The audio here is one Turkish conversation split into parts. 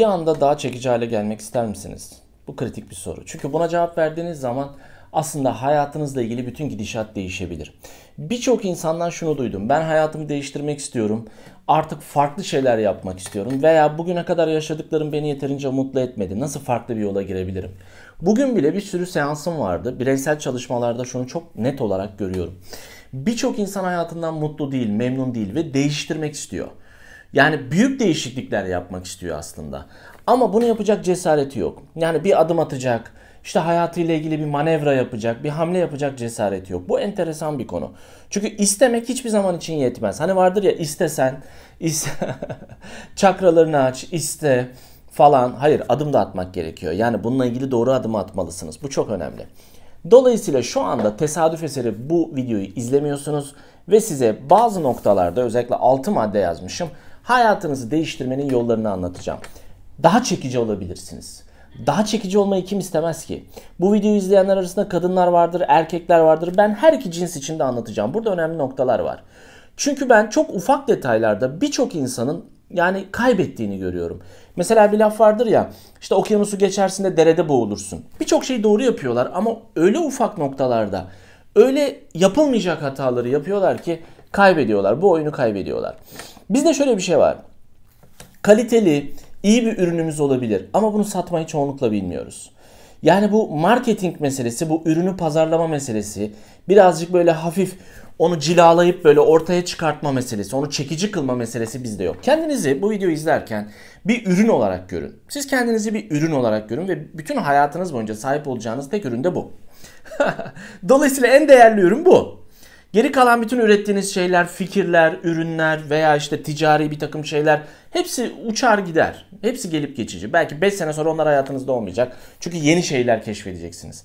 Bir anda daha çekici hale gelmek ister misiniz? Bu kritik bir soru. Çünkü buna cevap verdiğiniz zaman aslında hayatınızla ilgili bütün gidişat değişebilir. Birçok insandan şunu duydum. Ben hayatımı değiştirmek istiyorum. Artık farklı şeyler yapmak istiyorum veya bugüne kadar yaşadıklarım beni yeterince mutlu etmedi. Nasıl farklı bir yola girebilirim? Bugün bile bir sürü seansım vardı. Bireysel çalışmalarda şunu çok net olarak görüyorum. Birçok insan hayatından mutlu değil, memnun değil ve değiştirmek istiyor. Yani büyük değişiklikler yapmak istiyor aslında. Ama bunu yapacak cesareti yok. Yani bir adım atacak, işte hayatıyla ilgili bir manevra yapacak, bir hamle yapacak cesareti yok. Bu enteresan bir konu. Çünkü istemek hiçbir zaman için yetmez. Hani vardır ya istesen, is çakralarını aç, iste falan. Hayır adım da atmak gerekiyor. Yani bununla ilgili doğru adım atmalısınız. Bu çok önemli. Dolayısıyla şu anda tesadüf eseri bu videoyu izlemiyorsunuz ve size bazı noktalarda özellikle 6 madde yazmışım hayatınızı değiştirmenin yollarını anlatacağım. Daha çekici olabilirsiniz. Daha çekici olmayı kim istemez ki? Bu videoyu izleyenler arasında kadınlar vardır, erkekler vardır. Ben her iki cins için de anlatacağım. Burada önemli noktalar var. Çünkü ben çok ufak detaylarda birçok insanın yani kaybettiğini görüyorum. Mesela bir laf vardır ya işte okyanusu geçersin de derede boğulursun. Birçok şeyi doğru yapıyorlar ama öyle ufak noktalarda öyle yapılmayacak hataları yapıyorlar ki kaybediyorlar. Bu oyunu kaybediyorlar. Bizde şöyle bir şey var. Kaliteli, iyi bir ürünümüz olabilir ama bunu satmayı çoğunlukla bilmiyoruz. Yani bu marketing meselesi, bu ürünü pazarlama meselesi, birazcık böyle hafif onu cilalayıp böyle ortaya çıkartma meselesi, onu çekici kılma meselesi bizde yok. Kendinizi bu videoyu izlerken bir ürün olarak görün. Siz kendinizi bir ürün olarak görün ve bütün hayatınız boyunca sahip olacağınız tek ürün de bu. Dolayısıyla en değerli ürün bu. Geri kalan bütün ürettiğiniz şeyler, fikirler, ürünler veya işte ticari bir takım şeyler hepsi uçar gider. Hepsi gelip geçici. Belki 5 sene sonra onlar hayatınızda olmayacak. Çünkü yeni şeyler keşfedeceksiniz.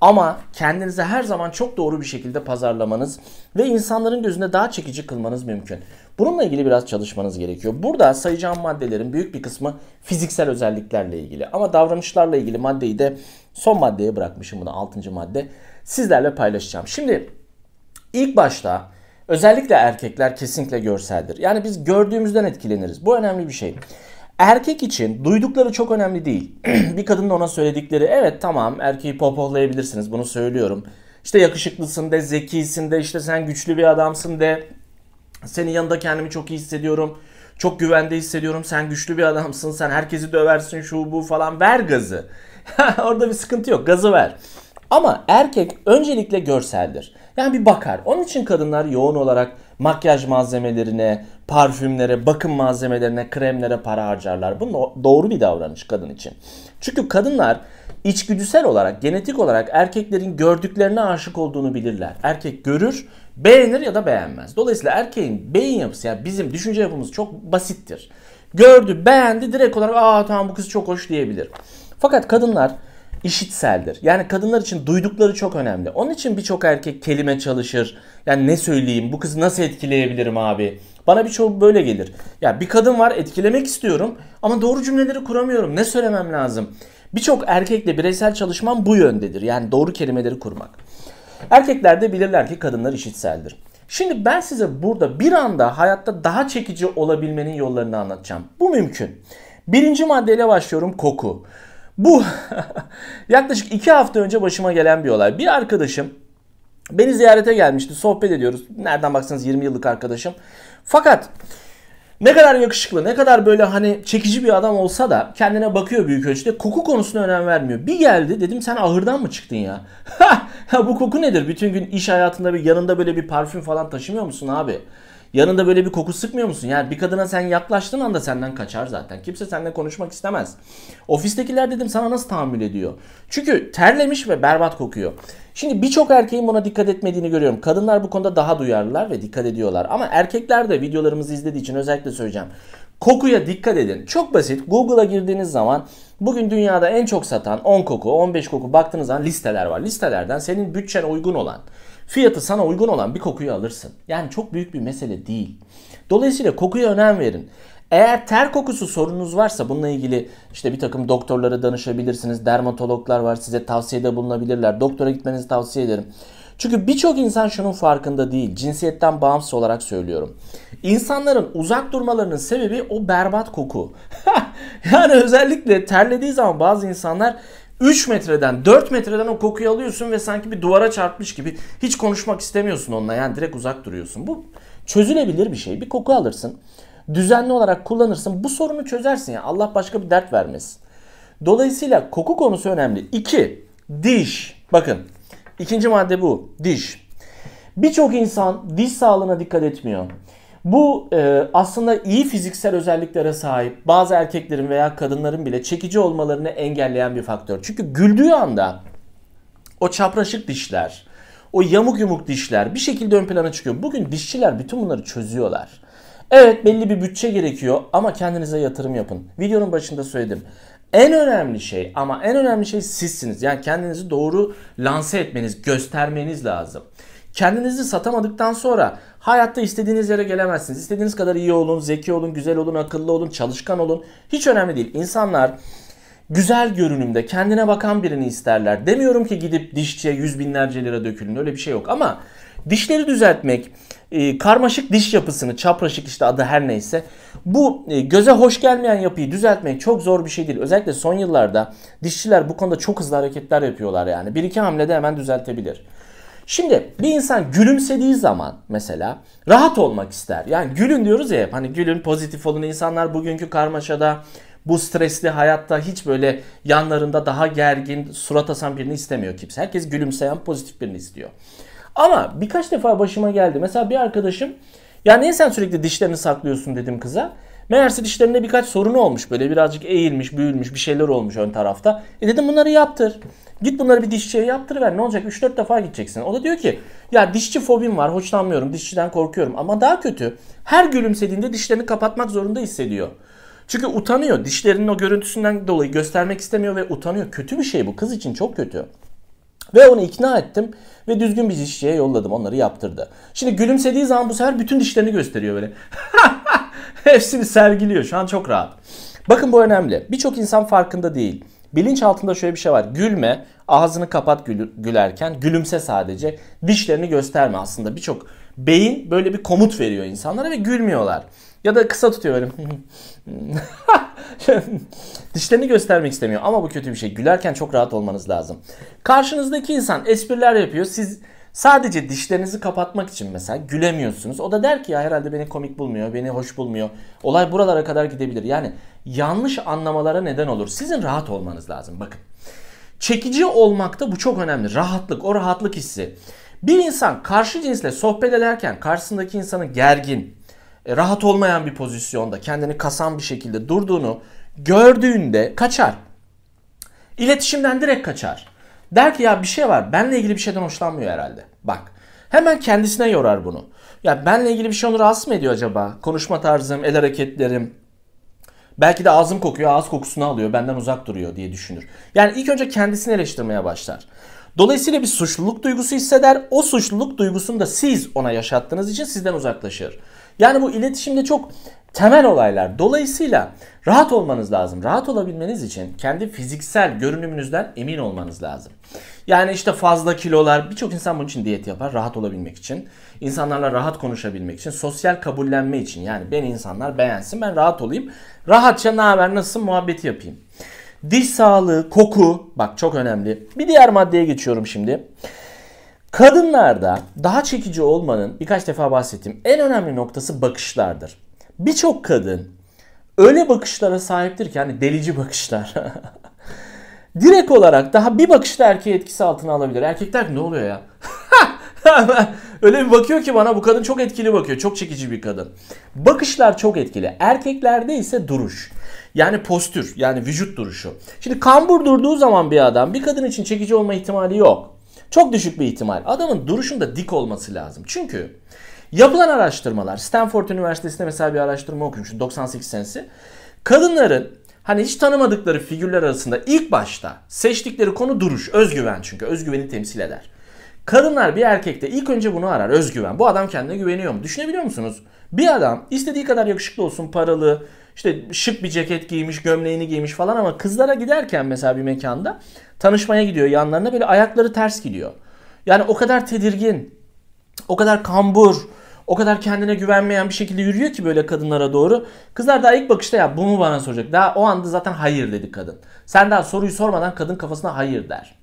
Ama kendinize her zaman çok doğru bir şekilde pazarlamanız ve insanların gözünde daha çekici kılmanız mümkün. Bununla ilgili biraz çalışmanız gerekiyor. Burada sayacağım maddelerin büyük bir kısmı fiziksel özelliklerle ilgili. Ama davranışlarla ilgili maddeyi de son maddeye bırakmışım bunu 6. madde. Sizlerle paylaşacağım. Şimdi İlk başta özellikle erkekler kesinlikle görseldir. Yani biz gördüğümüzden etkileniriz. Bu önemli bir şey. Erkek için duydukları çok önemli değil. bir kadının ona söyledikleri evet tamam erkeği popohlayabilirsiniz bunu söylüyorum. İşte yakışıklısın de, zekisin de, işte sen güçlü bir adamsın de. Senin yanında kendimi çok iyi hissediyorum. Çok güvende hissediyorum. Sen güçlü bir adamsın. Sen herkesi döversin şu bu falan. Ver gazı. Orada bir sıkıntı yok. Gazı ver. Ama erkek öncelikle görseldir. Yani bir bakar. Onun için kadınlar yoğun olarak makyaj malzemelerine, parfümlere, bakım malzemelerine, kremlere para harcarlar. Bu doğru bir davranış kadın için. Çünkü kadınlar içgüdüsel olarak, genetik olarak erkeklerin gördüklerine aşık olduğunu bilirler. Erkek görür, beğenir ya da beğenmez. Dolayısıyla erkeğin beyin yapısı, yani bizim düşünce yapımız çok basittir. Gördü, beğendi, direkt olarak aa tamam bu kız çok hoş diyebilir. Fakat kadınlar işitseldir. Yani kadınlar için duydukları çok önemli. Onun için birçok erkek kelime çalışır. Yani ne söyleyeyim, bu kızı nasıl etkileyebilirim abi? Bana birçok böyle gelir. Ya bir kadın var etkilemek istiyorum ama doğru cümleleri kuramıyorum. Ne söylemem lazım? Birçok erkekle bireysel çalışmam bu yöndedir. Yani doğru kelimeleri kurmak. Erkekler de bilirler ki kadınlar işitseldir. Şimdi ben size burada bir anda hayatta daha çekici olabilmenin yollarını anlatacağım. Bu mümkün. Birinci maddeyle başlıyorum koku. Bu yaklaşık iki hafta önce başıma gelen bir olay. Bir arkadaşım beni ziyarete gelmişti. Sohbet ediyoruz. Nereden baksanız 20 yıllık arkadaşım. Fakat ne kadar yakışıklı, ne kadar böyle hani çekici bir adam olsa da kendine bakıyor büyük ölçüde. Koku konusuna önem vermiyor. Bir geldi dedim sen ahırdan mı çıktın ya? Ha bu koku nedir? Bütün gün iş hayatında bir yanında böyle bir parfüm falan taşımıyor musun abi? Yanında böyle bir koku sıkmıyor musun? Yani bir kadına sen yaklaştığın anda senden kaçar zaten. Kimse seninle konuşmak istemez. Ofistekiler dedim sana nasıl tahammül ediyor? Çünkü terlemiş ve berbat kokuyor. Şimdi birçok erkeğin buna dikkat etmediğini görüyorum. Kadınlar bu konuda daha duyarlılar ve dikkat ediyorlar. Ama erkekler de videolarımızı izlediği için özellikle söyleyeceğim. Kokuya dikkat edin. Çok basit. Google'a girdiğiniz zaman bugün dünyada en çok satan 10 koku, 15 koku baktığınız zaman listeler var. Listelerden senin bütçen uygun olan fiyatı sana uygun olan bir kokuyu alırsın. Yani çok büyük bir mesele değil. Dolayısıyla kokuya önem verin. Eğer ter kokusu sorununuz varsa bununla ilgili işte bir takım doktorlara danışabilirsiniz. Dermatologlar var size tavsiyede bulunabilirler. Doktora gitmenizi tavsiye ederim. Çünkü birçok insan şunun farkında değil. Cinsiyetten bağımsız olarak söylüyorum. İnsanların uzak durmalarının sebebi o berbat koku. yani özellikle terlediği zaman bazı insanlar 3 metreden 4 metreden o kokuyu alıyorsun ve sanki bir duvara çarpmış gibi hiç konuşmak istemiyorsun onunla yani direkt uzak duruyorsun. Bu çözülebilir bir şey. Bir koku alırsın. Düzenli olarak kullanırsın. Bu sorunu çözersin ya. Yani. Allah başka bir dert vermesin. Dolayısıyla koku konusu önemli. 2. Diş. Bakın. ikinci madde bu. Diş. Birçok insan diş sağlığına dikkat etmiyor. Bu e, aslında iyi fiziksel özelliklere sahip bazı erkeklerin veya kadınların bile çekici olmalarını engelleyen bir faktör. Çünkü güldüğü anda o çapraşık dişler, o yamuk yumuk dişler bir şekilde ön plana çıkıyor. Bugün dişçiler bütün bunları çözüyorlar. Evet belli bir bütçe gerekiyor ama kendinize yatırım yapın. Videonun başında söyledim. En önemli şey ama en önemli şey sizsiniz. Yani kendinizi doğru lanse etmeniz, göstermeniz lazım. Kendinizi satamadıktan sonra hayatta istediğiniz yere gelemezsiniz. İstediğiniz kadar iyi olun, zeki olun, güzel olun, akıllı olun, çalışkan olun. Hiç önemli değil. İnsanlar güzel görünümde kendine bakan birini isterler. Demiyorum ki gidip dişçiye yüz binlerce lira dökülün öyle bir şey yok ama dişleri düzeltmek, e, karmaşık diş yapısını, çapraşık işte adı her neyse bu e, göze hoş gelmeyen yapıyı düzeltmek çok zor bir şey değil. Özellikle son yıllarda dişçiler bu konuda çok hızlı hareketler yapıyorlar yani. Bir iki hamlede hemen düzeltebilir. Şimdi bir insan gülümsediği zaman mesela rahat olmak ister. Yani gülün diyoruz ya hani gülün pozitif olun insanlar bugünkü karmaşada bu stresli hayatta hiç böyle yanlarında daha gergin surat asan birini istemiyor kimse. Herkes gülümseyen pozitif birini istiyor. Ama birkaç defa başıma geldi. Mesela bir arkadaşım ya niye sen sürekli dişlerini saklıyorsun dedim kıza. Meğerse dişlerinde birkaç sorunu olmuş böyle birazcık eğilmiş büyülmüş bir şeyler olmuş ön tarafta. E dedim bunları yaptır. Git bunları bir dişçiye ver ne olacak 3-4 defa gideceksin. O da diyor ki ya dişçi fobim var hoşlanmıyorum dişçiden korkuyorum ama daha kötü her gülümsediğinde dişlerini kapatmak zorunda hissediyor. Çünkü utanıyor dişlerinin o görüntüsünden dolayı göstermek istemiyor ve utanıyor. Kötü bir şey bu kız için çok kötü. Ve onu ikna ettim ve düzgün bir dişçiye yolladım onları yaptırdı. Şimdi gülümsediği zaman bu sefer bütün dişlerini gösteriyor böyle. Hepsini sergiliyor. Şu an çok rahat. Bakın bu önemli. Birçok insan farkında değil. Bilinç altında şöyle bir şey var. Gülme, ağzını kapat gül, gülerken, gülümse sadece. Dişlerini gösterme aslında. Birçok beyin böyle bir komut veriyor insanlara ve gülmüyorlar. Ya da kısa tutuyorum. Dişlerini göstermek istemiyor ama bu kötü bir şey. Gülerken çok rahat olmanız lazım. Karşınızdaki insan espriler yapıyor. Siz Sadece dişlerinizi kapatmak için mesela gülemiyorsunuz. O da der ki ya herhalde beni komik bulmuyor, beni hoş bulmuyor. Olay buralara kadar gidebilir. Yani yanlış anlamalara neden olur. Sizin rahat olmanız lazım bakın. Çekici olmak da bu çok önemli. Rahatlık, o rahatlık hissi. Bir insan karşı cinsle sohbet ederken karşısındaki insanın gergin, e, rahat olmayan bir pozisyonda, kendini kasan bir şekilde durduğunu gördüğünde kaçar. İletişimden direkt kaçar. Der ki ya bir şey var. Benle ilgili bir şeyden hoşlanmıyor herhalde. Bak. Hemen kendisine yorar bunu. Ya benle ilgili bir şey onu rahatsız mı ediyor acaba? Konuşma tarzım, el hareketlerim. Belki de ağzım kokuyor, ağız kokusunu alıyor, benden uzak duruyor diye düşünür. Yani ilk önce kendisini eleştirmeye başlar. Dolayısıyla bir suçluluk duygusu hisseder. O suçluluk duygusunu da siz ona yaşattığınız için sizden uzaklaşır. Yani bu iletişimde çok temel olaylar. Dolayısıyla rahat olmanız lazım. Rahat olabilmeniz için kendi fiziksel görünümünüzden emin olmanız lazım. Yani işte fazla kilolar, birçok insan bunun için diyet yapar rahat olabilmek için. İnsanlarla rahat konuşabilmek için, sosyal kabullenme için. Yani ben insanlar beğensin, ben rahat olayım. Rahatça ne haber, nasılsın muhabbeti yapayım. Diş sağlığı, koku bak çok önemli. Bir diğer maddeye geçiyorum şimdi. Kadınlarda daha çekici olmanın birkaç defa bahsettiğim en önemli noktası bakışlardır. Birçok kadın öyle bakışlara sahiptir ki hani delici bakışlar. Direkt olarak daha bir bakışta erkeği etkisi altına alabilir. Erkekler ne oluyor ya? öyle bir bakıyor ki bana bu kadın çok etkili bakıyor. Çok çekici bir kadın. Bakışlar çok etkili. Erkeklerde ise duruş. Yani postür yani vücut duruşu. Şimdi kambur durduğu zaman bir adam bir kadın için çekici olma ihtimali yok. Çok düşük bir ihtimal. Adamın duruşunda dik olması lazım. Çünkü yapılan araştırmalar, Stanford Üniversitesi'nde mesela bir araştırma okumuştum 98 senesi. Kadınların hani hiç tanımadıkları figürler arasında ilk başta seçtikleri konu duruş, özgüven çünkü özgüveni temsil eder. Kadınlar bir erkekte ilk önce bunu arar. Özgüven. Bu adam kendine güveniyor mu? Düşünebiliyor musunuz? Bir adam istediği kadar yakışıklı olsun, paralı, işte şık bir ceket giymiş, gömleğini giymiş falan ama kızlara giderken mesela bir mekanda tanışmaya gidiyor yanlarına böyle ayakları ters gidiyor. Yani o kadar tedirgin, o kadar kambur, o kadar kendine güvenmeyen bir şekilde yürüyor ki böyle kadınlara doğru. Kızlar daha ilk bakışta ya bu mu bana soracak? Daha o anda zaten hayır dedi kadın. Sen daha soruyu sormadan kadın kafasına hayır der.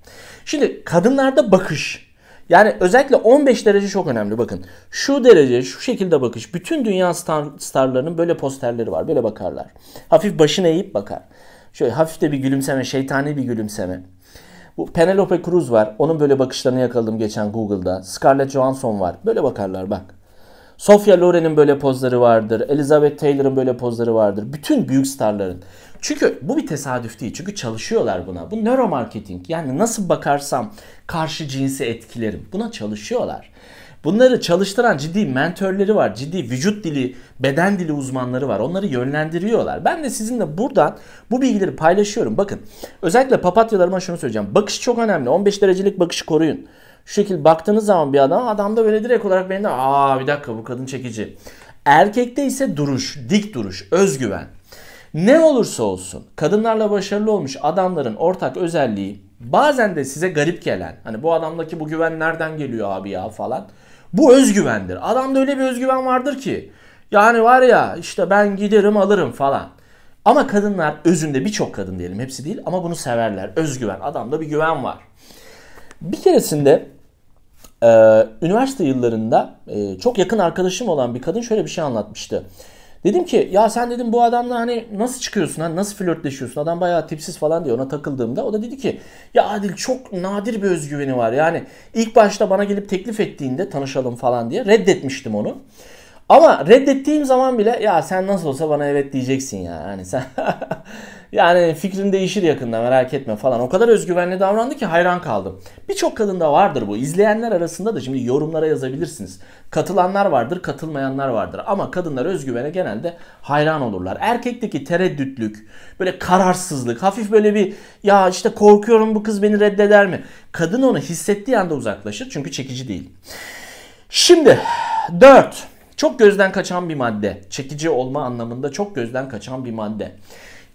Şimdi kadınlarda bakış yani özellikle 15 derece çok önemli bakın. Şu derece şu şekilde bakış. Bütün dünya star, starlarının böyle posterleri var. Böyle bakarlar. Hafif başını eğip bakar. Şöyle hafif de bir gülümseme, şeytani bir gülümseme. Bu Penelope Cruz var. Onun böyle bakışlarını yakaladım geçen Google'da. Scarlett Johansson var. Böyle bakarlar bak. Sophia Loren'in böyle pozları vardır. Elizabeth Taylor'ın böyle pozları vardır. Bütün büyük starların. Çünkü bu bir tesadüf değil. Çünkü çalışıyorlar buna. Bu nöromarketing. Yani nasıl bakarsam karşı cinsi etkilerim. Buna çalışıyorlar. Bunları çalıştıran ciddi mentörleri var. Ciddi vücut dili, beden dili uzmanları var. Onları yönlendiriyorlar. Ben de sizinle buradan bu bilgileri paylaşıyorum. Bakın özellikle papatyalarıma şunu söyleyeceğim. Bakış çok önemli. 15 derecelik bakışı koruyun. Şu şekilde baktığınız zaman bir adam adamda böyle direkt olarak benim de aa bir dakika bu kadın çekici. Erkekte ise duruş, dik duruş, özgüven. Ne olursa olsun kadınlarla başarılı olmuş adamların ortak özelliği bazen de size garip gelen hani bu adamdaki bu güven nereden geliyor abi ya falan. Bu özgüvendir. Adamda öyle bir özgüven vardır ki yani var ya işte ben giderim alırım falan. Ama kadınlar özünde birçok kadın diyelim hepsi değil ama bunu severler. Özgüven adamda bir güven var. Bir keresinde e, üniversite yıllarında e, çok yakın arkadaşım olan bir kadın şöyle bir şey anlatmıştı. Dedim ki ya sen dedim bu adamla hani nasıl çıkıyorsun hani nasıl flörtleşiyorsun adam bayağı tipsiz falan diye ona takıldığımda o da dedi ki ya Adil çok nadir bir özgüveni var yani ilk başta bana gelip teklif ettiğinde tanışalım falan diye reddetmiştim onu. Ama reddettiğim zaman bile ya sen nasıl olsa bana evet diyeceksin ya. Yani sen yani fikrin değişir yakında merak etme falan. O kadar özgüvenli davrandı ki hayran kaldım. Birçok kadında vardır bu. İzleyenler arasında da şimdi yorumlara yazabilirsiniz. Katılanlar vardır, katılmayanlar vardır. Ama kadınlar özgüvene genelde hayran olurlar. Erkekteki tereddütlük, böyle kararsızlık, hafif böyle bir ya işte korkuyorum bu kız beni reddeder mi? Kadın onu hissettiği anda uzaklaşır çünkü çekici değil. Şimdi 4 çok gözden kaçan bir madde. Çekici olma anlamında çok gözden kaçan bir madde.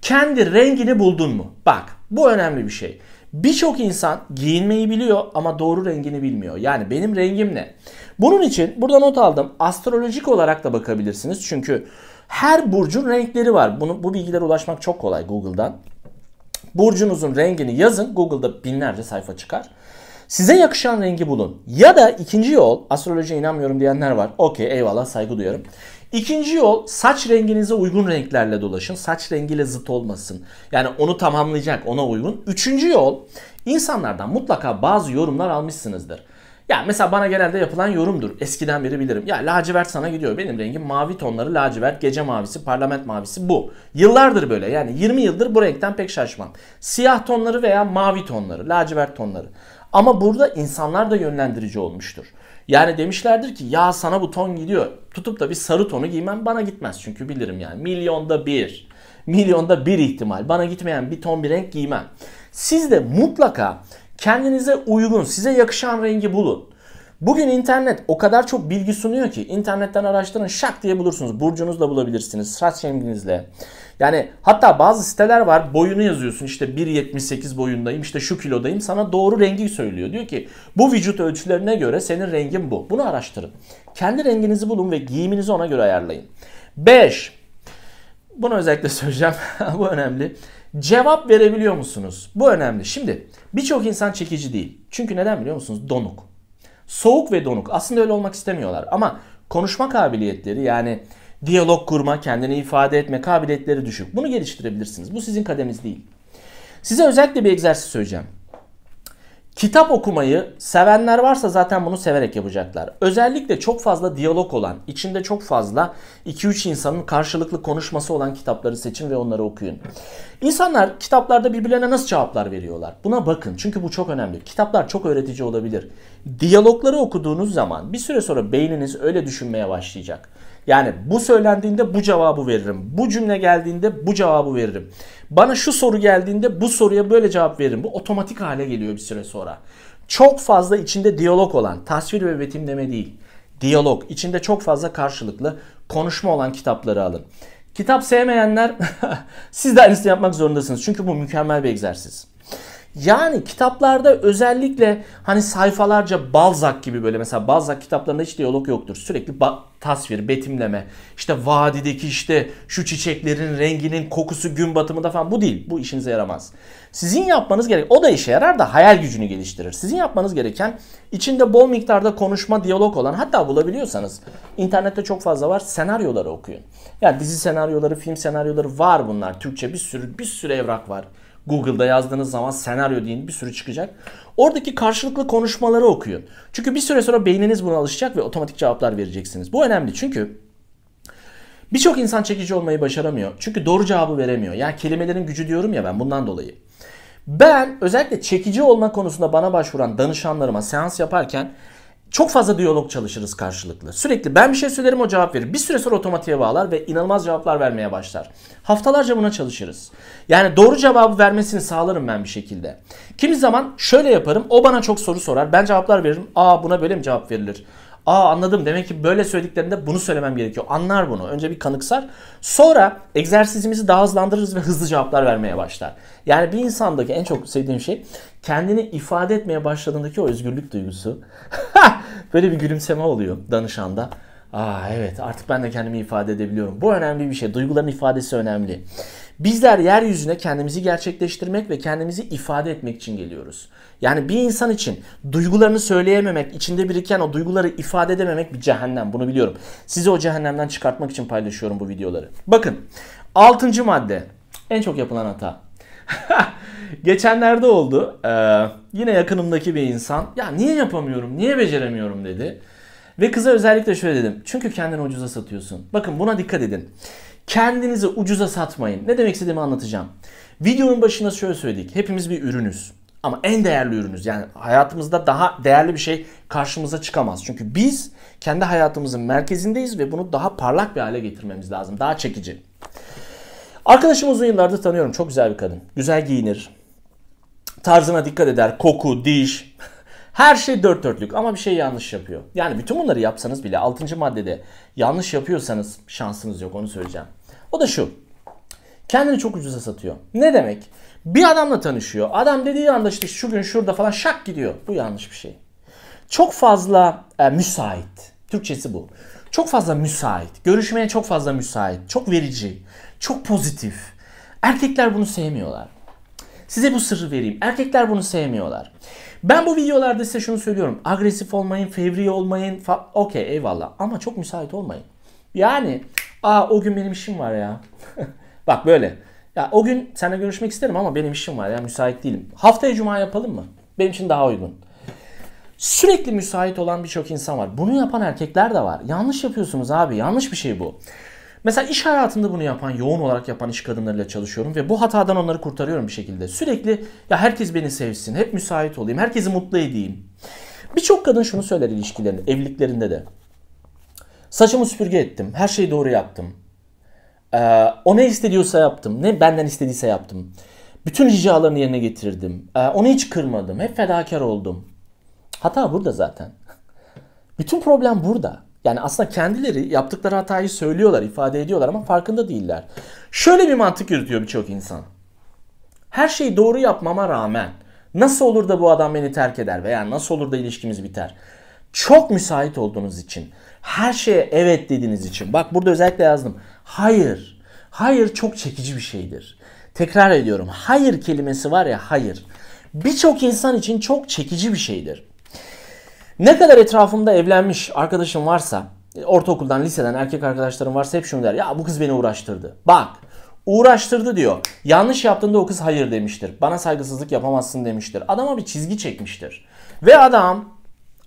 Kendi rengini buldun mu? Bak bu önemli bir şey. Birçok insan giyinmeyi biliyor ama doğru rengini bilmiyor. Yani benim rengim ne? Bunun için burada not aldım. Astrolojik olarak da bakabilirsiniz. Çünkü her burcun renkleri var. Bunu, bu bilgilere ulaşmak çok kolay Google'dan. Burcunuzun rengini yazın. Google'da binlerce sayfa çıkar. Size yakışan rengi bulun. Ya da ikinci yol, astrolojiye inanmıyorum diyenler var. Okey eyvallah saygı duyarım. İkinci yol saç renginize uygun renklerle dolaşın. Saç rengiyle zıt olmasın. Yani onu tamamlayacak ona uygun. Üçüncü yol insanlardan mutlaka bazı yorumlar almışsınızdır. Ya mesela bana genelde yapılan yorumdur. Eskiden beri bilirim. Ya lacivert sana gidiyor. Benim rengim mavi tonları lacivert, gece mavisi, parlament mavisi bu. Yıllardır böyle yani 20 yıldır bu renkten pek şaşmam. Siyah tonları veya mavi tonları, lacivert tonları. Ama burada insanlar da yönlendirici olmuştur. Yani demişlerdir ki ya sana bu ton gidiyor. Tutup da bir sarı tonu giymem bana gitmez. Çünkü bilirim yani milyonda bir. Milyonda bir ihtimal. Bana gitmeyen bir ton bir renk giymem. Siz de mutlaka kendinize uygun, size yakışan rengi bulun. Bugün internet o kadar çok bilgi sunuyor ki internetten araştırın şak diye bulursunuz. Burcunuzla bulabilirsiniz, saç renginizle, yani hatta bazı siteler var boyunu yazıyorsun işte 1.78 boyundayım işte şu kilodayım sana doğru rengi söylüyor. Diyor ki bu vücut ölçülerine göre senin rengin bu. Bunu araştırın. Kendi renginizi bulun ve giyiminizi ona göre ayarlayın. 5. Bunu özellikle söyleyeceğim. bu önemli. Cevap verebiliyor musunuz? Bu önemli. Şimdi birçok insan çekici değil. Çünkü neden biliyor musunuz? Donuk. Soğuk ve donuk. Aslında öyle olmak istemiyorlar ama konuşma kabiliyetleri yani diyalog kurma, kendini ifade etme kabiliyetleri düşük. Bunu geliştirebilirsiniz. Bu sizin kademiniz değil. Size özellikle bir egzersiz söyleyeceğim. Kitap okumayı sevenler varsa zaten bunu severek yapacaklar. Özellikle çok fazla diyalog olan, içinde çok fazla 2-3 insanın karşılıklı konuşması olan kitapları seçin ve onları okuyun. İnsanlar kitaplarda birbirlerine nasıl cevaplar veriyorlar? Buna bakın çünkü bu çok önemli. Kitaplar çok öğretici olabilir. Diyalogları okuduğunuz zaman bir süre sonra beyniniz öyle düşünmeye başlayacak. Yani bu söylendiğinde bu cevabı veririm. Bu cümle geldiğinde bu cevabı veririm. Bana şu soru geldiğinde bu soruya böyle cevap veririm. Bu otomatik hale geliyor bir süre sonra. Çok fazla içinde diyalog olan, tasvir ve betimleme değil. Diyalog, içinde çok fazla karşılıklı konuşma olan kitapları alın. Kitap sevmeyenler siz de aynısını yapmak zorundasınız. Çünkü bu mükemmel bir egzersiz. Yani kitaplarda özellikle hani sayfalarca Balzac gibi böyle mesela Balzac kitaplarında hiç diyalog yoktur. Sürekli ba- tasvir, betimleme. İşte vadideki işte şu çiçeklerin renginin kokusu gün batımında falan bu değil. Bu işinize yaramaz. Sizin yapmanız gerek o da işe yarar da hayal gücünü geliştirir. Sizin yapmanız gereken içinde bol miktarda konuşma, diyalog olan hatta bulabiliyorsanız internette çok fazla var senaryoları okuyun. Yani dizi senaryoları, film senaryoları var bunlar. Türkçe bir sürü bir sürü evrak var. Google'da yazdığınız zaman senaryo deyin bir sürü çıkacak. Oradaki karşılıklı konuşmaları okuyun. Çünkü bir süre sonra beyniniz buna alışacak ve otomatik cevaplar vereceksiniz. Bu önemli çünkü birçok insan çekici olmayı başaramıyor. Çünkü doğru cevabı veremiyor. Yani kelimelerin gücü diyorum ya ben bundan dolayı. Ben özellikle çekici olma konusunda bana başvuran danışanlarıma seans yaparken çok fazla diyalog çalışırız karşılıklı. Sürekli ben bir şey söylerim o cevap verir. Bir süre sonra otomatiğe bağlar ve inanılmaz cevaplar vermeye başlar. Haftalarca buna çalışırız. Yani doğru cevabı vermesini sağlarım ben bir şekilde. Kimi zaman şöyle yaparım. O bana çok soru sorar. Ben cevaplar veririm. Aa buna böyle mi cevap verilir? Aa anladım demek ki böyle söylediklerinde bunu söylemem gerekiyor. Anlar bunu. Önce bir kanıksar. Sonra egzersizimizi daha hızlandırırız ve hızlı cevaplar vermeye başlar. Yani bir insandaki en çok sevdiğim şey kendini ifade etmeye başladığındaki o özgürlük duygusu. böyle bir gülümseme oluyor danışanda. Aa evet artık ben de kendimi ifade edebiliyorum. Bu önemli bir şey. Duyguların ifadesi önemli. Bizler yeryüzüne kendimizi gerçekleştirmek ve kendimizi ifade etmek için geliyoruz. Yani bir insan için duygularını söyleyememek, içinde biriken o duyguları ifade edememek bir cehennem. Bunu biliyorum. Sizi o cehennemden çıkartmak için paylaşıyorum bu videoları. Bakın altıncı madde en çok yapılan hata. Geçenlerde oldu. Ee, yine yakınımdaki bir insan ya niye yapamıyorum, niye beceremiyorum dedi. Ve kıza özellikle şöyle dedim. Çünkü kendini ucuza satıyorsun. Bakın buna dikkat edin. Kendinizi ucuza satmayın. Ne demek istediğimi anlatacağım. Videonun başında şöyle söyledik. Hepimiz bir ürünüz. Ama en değerli ürünüz. Yani hayatımızda daha değerli bir şey karşımıza çıkamaz. Çünkü biz kendi hayatımızın merkezindeyiz ve bunu daha parlak bir hale getirmemiz lazım. Daha çekici. Arkadaşım uzun yıllardır tanıyorum. Çok güzel bir kadın. Güzel giyinir. Tarzına dikkat eder. Koku, diş. Her şey dört dörtlük ama bir şey yanlış yapıyor. Yani bütün bunları yapsanız bile 6. maddede yanlış yapıyorsanız şansınız yok onu söyleyeceğim. O da şu. Kendini çok ucuza satıyor. Ne demek? Bir adamla tanışıyor. Adam dediği anda işte şu gün şurada falan şak gidiyor. Bu yanlış bir şey. Çok fazla e, müsait. Türkçesi bu. Çok fazla müsait. Görüşmeye çok fazla müsait. Çok verici. Çok pozitif. Erkekler bunu sevmiyorlar. Size bu sırrı vereyim. Erkekler bunu sevmiyorlar. Ben bu videolarda size şunu söylüyorum. Agresif olmayın, fevri olmayın. Okey eyvallah ama çok müsait olmayın. Yani aa o gün benim işim var ya. Bak böyle. Ya o gün seninle görüşmek isterim ama benim işim var ya müsait değilim. Haftaya cuma yapalım mı? Benim için daha uygun. Sürekli müsait olan birçok insan var. Bunu yapan erkekler de var. Yanlış yapıyorsunuz abi. Yanlış bir şey bu. Mesela iş hayatında bunu yapan, yoğun olarak yapan iş kadınlarıyla çalışıyorum ve bu hatadan onları kurtarıyorum bir şekilde. Sürekli ya herkes beni sevsin, hep müsait olayım, herkesi mutlu edeyim. Birçok kadın şunu söyler ilişkilerinde, evliliklerinde de. Saçımı süpürge ettim, her şeyi doğru yaptım. Ee, o ne istediyorsa yaptım, ne benden istediyse yaptım. Bütün ricalarını yerine getirdim. Ee, onu hiç kırmadım, hep fedakar oldum. Hata burada zaten. Bütün problem burada. Yani aslında kendileri yaptıkları hatayı söylüyorlar, ifade ediyorlar ama farkında değiller. Şöyle bir mantık yürütüyor birçok insan. Her şeyi doğru yapmama rağmen nasıl olur da bu adam beni terk eder veya nasıl olur da ilişkimiz biter? Çok müsait olduğunuz için, her şeye evet dediğiniz için. Bak burada özellikle yazdım. Hayır. Hayır çok çekici bir şeydir. Tekrar ediyorum. Hayır kelimesi var ya hayır. Birçok insan için çok çekici bir şeydir. Ne kadar etrafımda evlenmiş arkadaşım varsa, e, ortaokuldan, liseden erkek arkadaşlarım varsa hep şunu der. Ya bu kız beni uğraştırdı. Bak uğraştırdı diyor. Yanlış yaptığında o kız hayır demiştir. Bana saygısızlık yapamazsın demiştir. Adama bir çizgi çekmiştir. Ve adam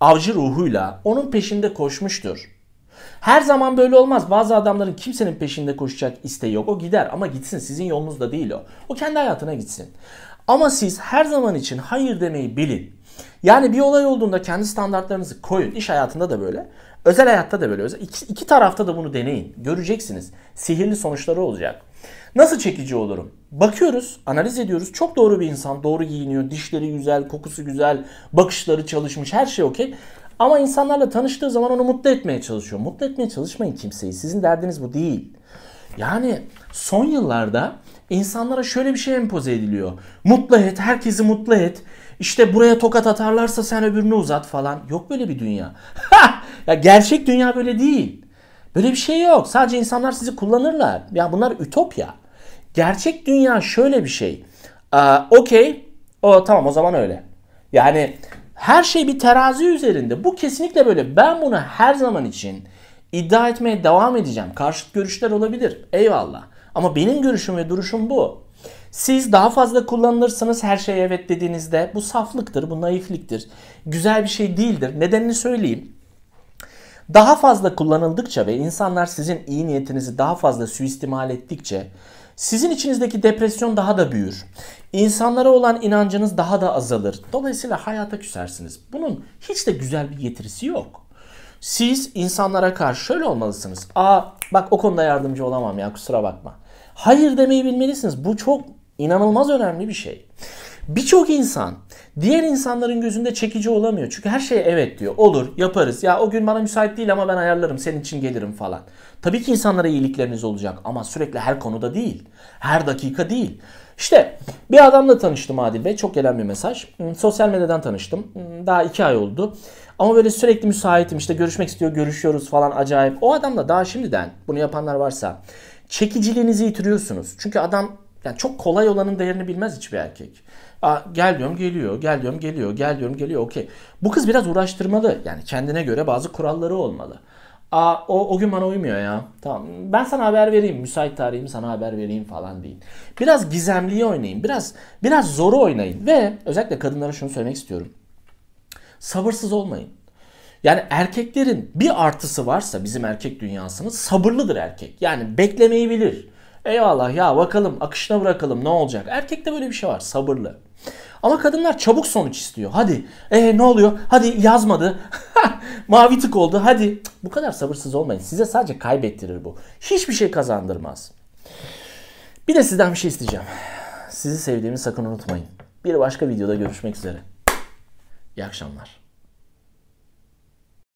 avcı ruhuyla onun peşinde koşmuştur. Her zaman böyle olmaz. Bazı adamların kimsenin peşinde koşacak isteği yok. O gider ama gitsin. Sizin yolunuzda değil o. O kendi hayatına gitsin. Ama siz her zaman için hayır demeyi bilin. Yani bir olay olduğunda kendi standartlarınızı koyun. İş hayatında da böyle. Özel hayatta da böyle. Özel, iki, tarafta da bunu deneyin. Göreceksiniz. Sihirli sonuçları olacak. Nasıl çekici olurum? Bakıyoruz, analiz ediyoruz. Çok doğru bir insan. Doğru giyiniyor. Dişleri güzel, kokusu güzel, bakışları çalışmış. Her şey okey. Ama insanlarla tanıştığı zaman onu mutlu etmeye çalışıyor. Mutlu etmeye çalışmayın kimseyi. Sizin derdiniz bu değil. Yani son yıllarda insanlara şöyle bir şey empoze ediliyor. Mutlu et, herkesi mutlu et. İşte buraya tokat atarlarsa sen öbürünü uzat falan. Yok böyle bir dünya. ya gerçek dünya böyle değil. Böyle bir şey yok. Sadece insanlar sizi kullanırlar. Ya bunlar ütopya. Gerçek dünya şöyle bir şey. Ee, Okey. O tamam o zaman öyle. Yani her şey bir terazi üzerinde. Bu kesinlikle böyle. Ben bunu her zaman için iddia etmeye devam edeceğim. Karşıt görüşler olabilir. Eyvallah. Ama benim görüşüm ve duruşum bu. Siz daha fazla kullanılırsanız her şeye evet dediğinizde bu saflıktır, bu naifliktir. Güzel bir şey değildir. Nedenini söyleyeyim. Daha fazla kullanıldıkça ve insanlar sizin iyi niyetinizi daha fazla suistimal ettikçe sizin içinizdeki depresyon daha da büyür. İnsanlara olan inancınız daha da azalır. Dolayısıyla hayata küsersiniz. Bunun hiç de güzel bir getirisi yok. Siz insanlara karşı şöyle olmalısınız. Aa bak o konuda yardımcı olamam ya kusura bakma. Hayır demeyi bilmelisiniz. Bu çok İnanılmaz önemli bir şey. Birçok insan diğer insanların gözünde çekici olamıyor. Çünkü her şeye evet diyor. Olur yaparız. Ya o gün bana müsait değil ama ben ayarlarım. Senin için gelirim falan. Tabii ki insanlara iyilikleriniz olacak ama sürekli her konuda değil. Her dakika değil. İşte bir adamla tanıştım Adil Bey. Çok gelen bir mesaj. Hmm, sosyal medyadan tanıştım. Hmm, daha iki ay oldu. Ama böyle sürekli müsaitim İşte görüşmek istiyor görüşüyoruz falan acayip. O adamla daha şimdiden bunu yapanlar varsa çekiciliğinizi yitiriyorsunuz. Çünkü adam yani çok kolay olanın değerini bilmez hiçbir erkek. Aa, gel diyorum geliyor, gel diyorum geliyor, gel diyorum geliyor okey. Bu kız biraz uğraştırmalı. Yani kendine göre bazı kuralları olmalı. Aa, o, o gün bana uymuyor ya. Tamam ben sana haber vereyim. Müsait tarihimi sana haber vereyim falan deyin. Biraz gizemliyi oynayın. Biraz biraz zoru oynayın. Ve özellikle kadınlara şunu söylemek istiyorum. Sabırsız olmayın. Yani erkeklerin bir artısı varsa bizim erkek dünyasının sabırlıdır erkek. Yani beklemeyi bilir. Eyvallah ya bakalım akışına bırakalım ne olacak. Erkekte böyle bir şey var sabırlı. Ama kadınlar çabuk sonuç istiyor. Hadi. Ee ne oluyor? Hadi yazmadı. Mavi tık oldu. Hadi. Bu kadar sabırsız olmayın. Size sadece kaybettirir bu. Hiçbir şey kazandırmaz. Bir de sizden bir şey isteyeceğim. Sizi sevdiğimi sakın unutmayın. Bir başka videoda görüşmek üzere. İyi akşamlar.